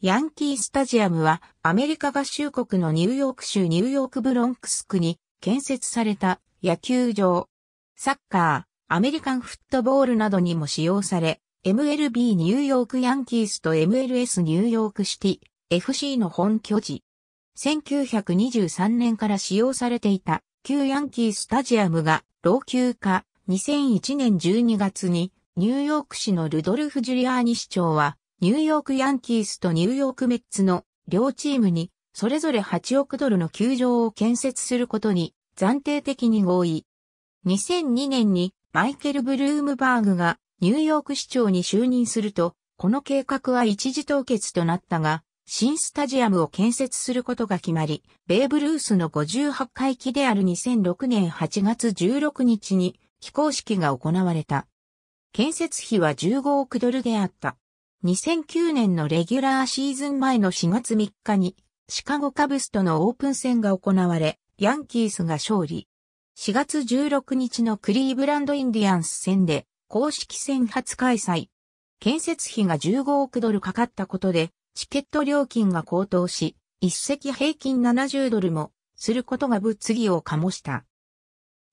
ヤンキースタジアムはアメリカ合衆国のニューヨーク州ニューヨークブロンクス区に建設された野球場。サッカー、アメリカンフットボールなどにも使用され、MLB ニューヨークヤンキースと MLS ニューヨークシティ FC の本拠地。1923年から使用されていた旧ヤンキースタジアムが老朽化2001年12月にニューヨーク市のルドルフ・ジュリアーニ市長はニューヨークヤンキースとニューヨークメッツの両チームにそれぞれ8億ドルの球場を建設することに暫定的に合意。2002年にマイケル・ブルームバーグがニューヨーク市長に就任すると、この計画は一時凍結となったが、新スタジアムを建設することが決まり、ベーブ・ルースの58回忌である2006年8月16日に非公式が行われた。建設費は15億ドルであった。2009年のレギュラーシーズン前の4月3日に、シカゴカブスとのオープン戦が行われ、ヤンキースが勝利。4月16日のクリーブランドインディアンス戦で、公式戦初開催。建設費が15億ドルかかったことで、チケット料金が高騰し、一席平均70ドルも、することが物議を醸した。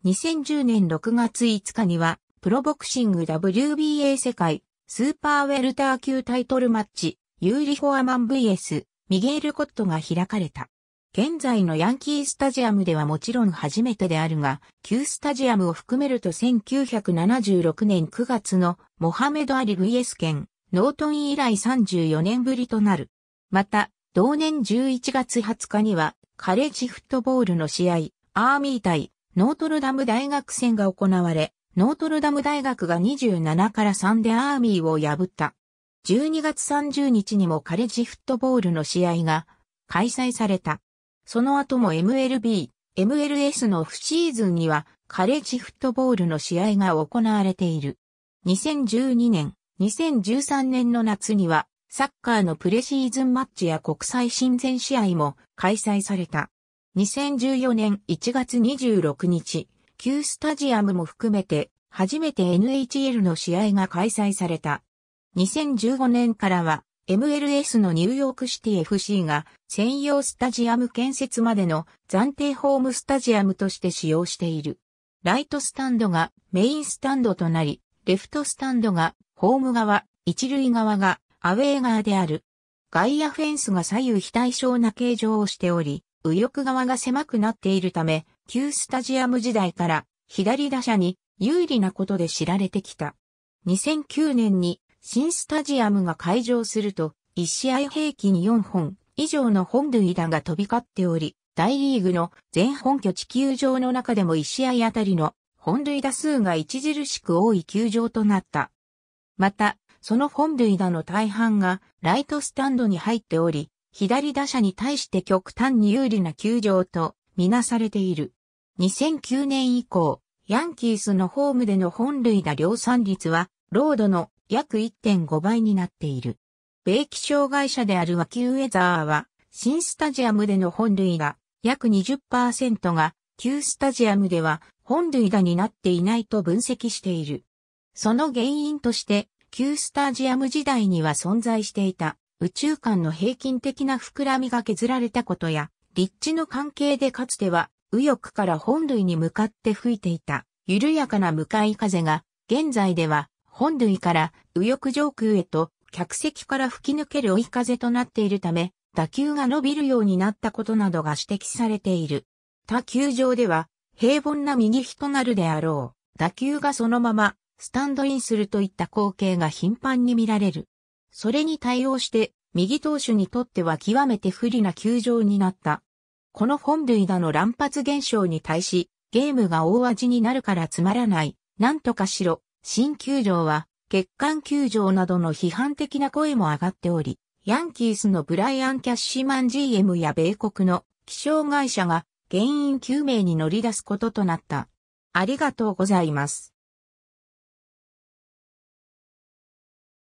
2010年6月5日には、プロボクシング WBA 世界スーパーウェルター級タイトルマッチ、ユーリ・フォアマン VS、ミゲール・コットが開かれた。現在のヤンキースタジアムではもちろん初めてであるが、旧スタジアムを含めると1976年9月のモハメド・アリ VS 県、ノートン以来34年ぶりとなる。また、同年11月20日には、カレッジフットボールの試合、アーミー対ノートルダム大学戦が行われ、ノートルダム大学が27から3でアーミーを破った。12月30日にもカレッジフットボールの試合が開催された。その後も MLB、MLS のオフシーズンにはカレッジフットボールの試合が行われている。2012年、2013年の夏にはサッカーのプレシーズンマッチや国際親善試合も開催された。2014年1月26日、旧スタジアムも含めて、初めて NHL の試合が開催された。2015年からは、MLS のニューヨークシティ FC が専用スタジアム建設までの暫定ホームスタジアムとして使用している。ライトスタンドがメインスタンドとなり、レフトスタンドがホーム側、一塁側がアウェー側である。外野フェンスが左右非対称な形状をしており、右翼側が狭くなっているため、旧スタジアム時代から左打者に有利なことで知られてきた。2009年に新スタジアムが開場すると、1試合平均4本以上の本塁打が飛び交っており、大リーグの全本拠地球場の中でも1試合あたりの本塁打数が著しく多い球場となった。また、その本塁打の大半がライトスタンドに入っており、左打者に対して極端に有利な球場とみなされている。2009年以降、ヤンキースのホームでの本類打量産率は、ロードの約1.5倍になっている。米気障害者であるワキウエザーは、新スタジアムでの本類打約20%が、旧スタジアムでは本類打になっていないと分析している。その原因として、旧スタジアム時代には存在していた宇宙間の平均的な膨らみが削られたことや、立地の関係でかつては右翼から本類に向かって吹いていた緩やかな向かい風が、現在では本類から右翼上空へと客席から吹き抜ける追い風となっているため、打球が伸びるようになったことなどが指摘されている。他球場では平凡な右非となるであろう。打球がそのままスタンドインするといった光景が頻繁に見られる。それに対応して右投手にとっては極めて不利な球場になった。この本類だの乱発現象に対し、ゲームが大味になるからつまらない、なんとかしろ、新球場は、欠陥球場などの批判的な声も上がっており、ヤンキースのブライアン・キャッシマン GM や米国の気象会社が原因究明に乗り出すこととなった。ありがとうございます。